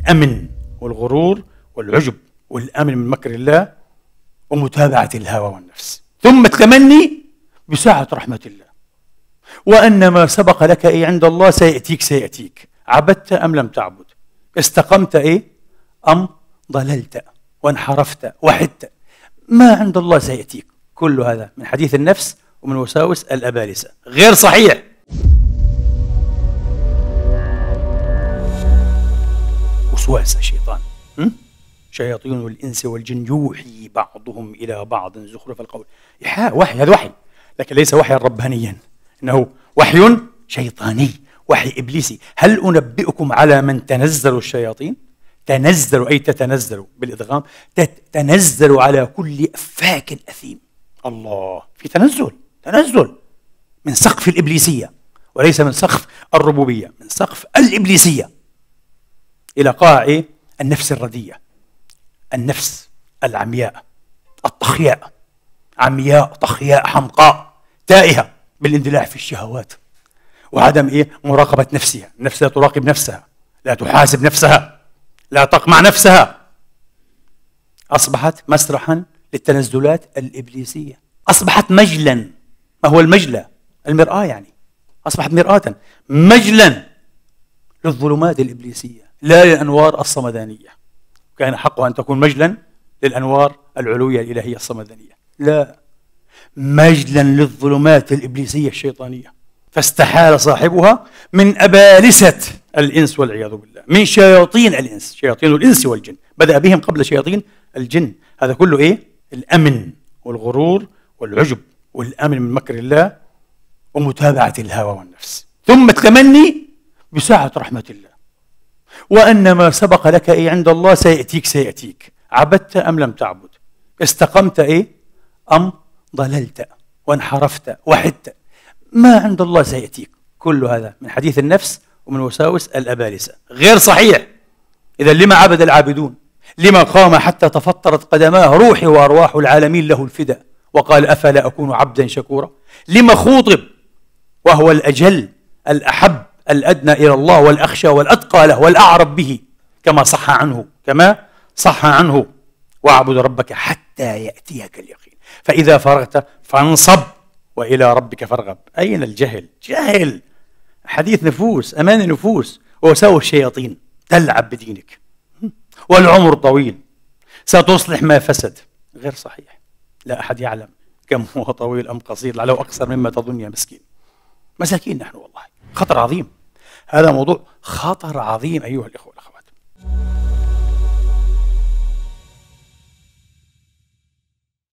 الأمن والغرور والعجب والأمن من مكر الله ومتابعة الهوى والنفس ثم التمني بسعة رحمة الله وأن ما سبق لك إيه عند الله سيأتيك سيأتيك عبدت أم لم تعبد استقمت إيه أم ضللت وانحرفت وحدت ما عند الله سيأتيك كل هذا من حديث النفس ومن وساوس الأبالسة غير صحيح وسواس الشيطان شياطين الإنس والجن يوحي بعضهم إلى بعض زخرف القول وحي هذا وحي لكن ليس وحيا ربانيا إنه وحي شيطاني وحي إبليسي هل أنبئكم على من تنزل الشياطين تنزل أي تتنزل بالإدغام تتنزل على كل أفاك أثيم الله في تنزل تنزل من سقف الإبليسية وليس من سقف الربوبية من سقف الإبليسية إلى قاع النفس الردية النفس العمياء الطخياء عمياء طخياء حمقاء تائهة بالاندلاع في الشهوات وعدم إيه مراقبة نفسها النفس لا تراقب نفسها لا تحاسب نفسها لا تقمع نفسها أصبحت مسرحا للتنزلات الإبليسية أصبحت مجلا ما هو المجلى المرآة يعني أصبحت مرآة مجلا للظلمات الإبليسية لا للأنوار الصمدانية كان حقها أن تكون مجلا للأنوار العلوية الإلهية الصمدانية لا مجلا للظلمات الإبليسية الشيطانية فاستحال صاحبها من أبالسة الإنس والعياذ بالله من شياطين الإنس شياطين الإنس والجن بدأ بهم قبل شياطين الجن هذا كله إيه؟ الأمن والغرور والعجب والأمن من مكر الله ومتابعة الهوى والنفس ثم التمني بسعة رحمة الله وأن ما سبق لك أي عند الله سيأتيك سيأتيك عبدت أم لم تعبد استقمت إيه أم ضللت وانحرفت وحدت ما عند الله سيأتيك كل هذا من حديث النفس ومن وساوس الأبالسة غير صحيح إذا لما عبد العابدون لما قام حتى تفطرت قدماه روحي وأرواح العالمين له الفداء وقال أفلا أكون عبدا شكورا لما خوطب وهو الأجل الأحب الأدنى إلى الله والأخشى والأتقى له والأعرب به كما صح عنه كما صح عنه واعبد ربك حتى يأتيك اليقين فإذا فرغت فانصب وإلى ربك فارغب أين الجهل؟ جهل حديث نفوس أمان نفوس وسوى الشياطين تلعب بدينك والعمر طويل ستصلح ما فسد غير صحيح لا أحد يعلم كم هو طويل أم قصير لعله أقصر مما تظن يا مسكين مساكين نحن والله خطر عظيم هذا موضوع خطر عظيم أيها الإخوة